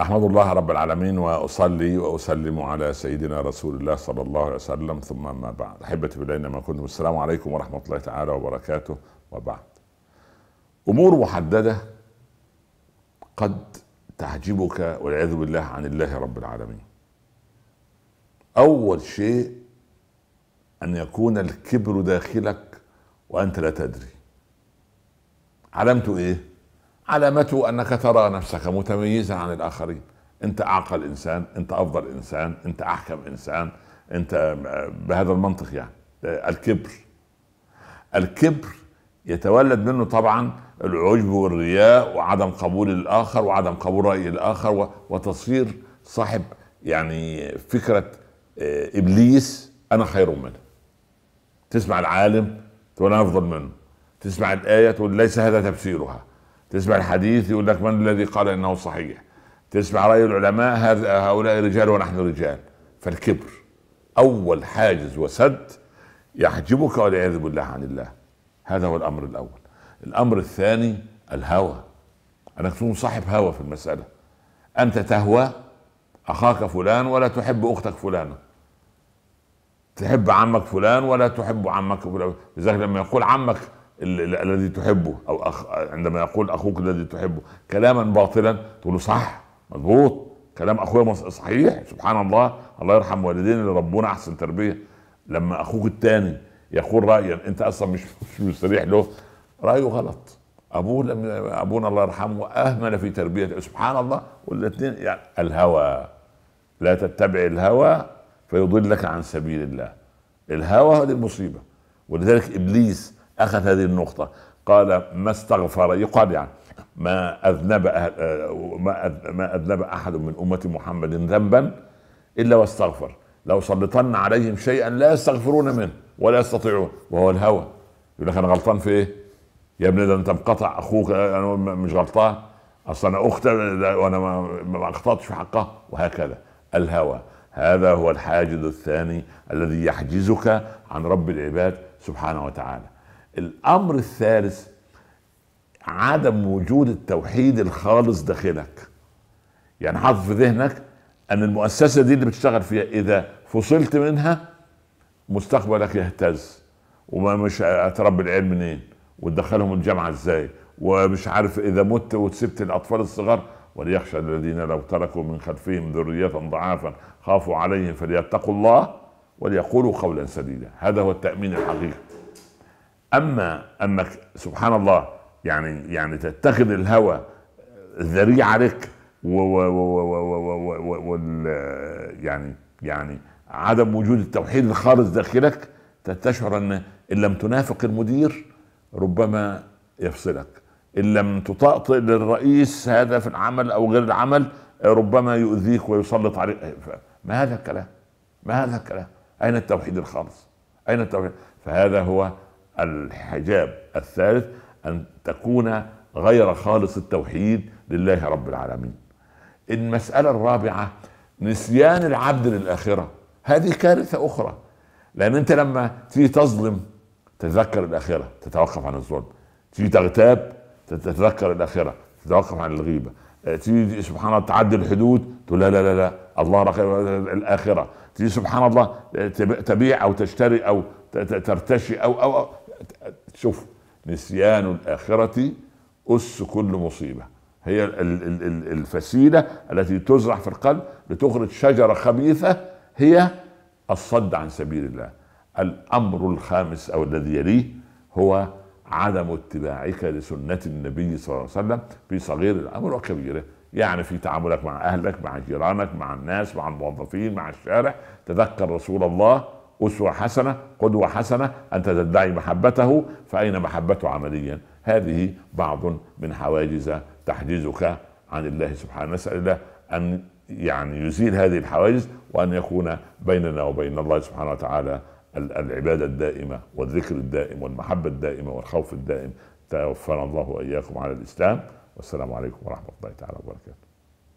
احمد الله رب العالمين واصلي واسلم على سيدنا رسول الله صلى الله عليه وسلم ثم ما بعد احبتي في ما كنتم السلام عليكم ورحمه الله تعالى وبركاته وبعد امور محدده قد تعجبك والعياذ بالله عن الله رب العالمين اول شيء ان يكون الكبر داخلك وانت لا تدري علامته ايه علامته انك ترى نفسك متميزا عن الاخرين انت اعقل انسان انت افضل انسان انت احكم انسان انت آه، بهذا المنطق يعني الكبر الكبر يتولد منه طبعا العجب والرياء وعدم قبول الاخر وعدم قبول راي الاخر وتصير صاحب يعني فكره آه، ابليس انا خير منه تسمع العالم تقول انا افضل منه تسمع الايه تقول ليس هذا تفسيرها تسمع الحديث يقول لك من الذي قال انه صحيح تسمع راي العلماء هؤلاء رجال ونحن رجال فالكبر اول حاجز وسد يحجبك والعياذ بالله عن الله هذا هو الامر الاول الامر الثاني الهوى انك تكون صاحب هوى في المساله انت تهوى اخاك فلان ولا تحب اختك فلانه تحب عمك فلان ولا تحب عمك فلان لذلك لما يقول عمك الذي تحبه او أخ عندما يقول اخوك الذي تحبه كلاما باطلا تقول له صح مضبوط كلام اخويا صحيح سبحان الله الله يرحم والدينا اللي ربونا احسن تربيه لما اخوك الثاني يقول رايا انت اصلا مش مش مستريح له رايه غلط ابوه لم ابونا الله يرحمه اهمل في تربيته سبحان الله والاثنين يعني الهوى لا تتبع الهوى فيضلك عن سبيل الله الهوى هذه المصيبه ولذلك ابليس اخذ هذه النقطه قال ما استغفر يقال يعني ما اذنب أه، ما اذنب احد من امه محمد ذنبا الا واستغفر لو سلطن عليهم شيئا لا يستغفرون منه ولا يستطيعون وهو الهوى يقول لك انا غلطان في ايه؟ يا ابني ده انت مقطع اخوك انا مش غلطان اصل انا اخت وانا ما اخطاتش في حقها وهكذا الهوى هذا هو الحاجز الثاني الذي يحجزك عن رب العباد سبحانه وتعالى الامر الثالث عدم وجود التوحيد الخالص داخلك يعني حاطط في ذهنك ان المؤسسه دي اللي بتشتغل فيها اذا فصلت منها مستقبلك يهتز وما مش هتربي العيال منين وتدخلهم الجامعه ازاي ومش عارف اذا مت وسبت الاطفال الصغار وليخشى الذين لو تركوا من خلفهم ذريه ضعافا خافوا عليهم فليتقوا الله وليقولوا قولا سديدا هذا هو التامين الحقيقي اما انك سبحان الله يعني يعني تتخذ الهوى ذريعه لك و و و و و و و يعني يعني عدم وجود التوحيد الخالص داخلك تشعر ان ان لم تنافق المدير ربما يفصلك ان لم تطأطئ للرئيس هذا في العمل او غير العمل ربما يؤذيك ويسلط عليك ما هذا الكلام ما هذا الكلام اين التوحيد الخالص اين التوحيد فهذا هو الحجاب الثالث أن تكون غير خالص التوحيد لله رب العالمين المسألة الرابعة نسيان العبد للآخرة هذه كارثة أخرى لأن أنت لما تيجي تظلم تتذكر الآخرة تتوقف عن الظلم تيجي تغتاب تتذكر الآخرة تتوقف عن الغيبة تيجي سبحان الله تعدي الحدود تقول لا لا لا لا الله الآخرة تيجي سبحان الله تبيع أو تشتري أو ترتشي أو أو, أو شوف نسيان الآخرة أس كل مصيبة هي الفسيلة التي تزرع في القلب لتخرج شجرة خبيثة هي الصد عن سبيل الله الأمر الخامس أو الذي يليه هو عدم اتباعك لسنة النبي صلى الله عليه وسلم في صغير الأمر وكبيره يعني في تعاملك مع أهلك مع جيرانك مع الناس مع الموظفين مع الشارع تذكر رسول الله أسوة حسنة قدوة حسنة أنت تدعي محبته فأين محبته عمليا هذه بعض من حواجز تحجزك عن الله سبحانه نسأل الله أن يعني يزيل هذه الحواجز وأن يكون بيننا وبين الله سبحانه وتعالى العبادة الدائمة والذكر الدائم والمحبة الدائمة والخوف الدائم توفنا الله وإياكم على الإسلام والسلام عليكم ورحمة الله تعالى وبركاته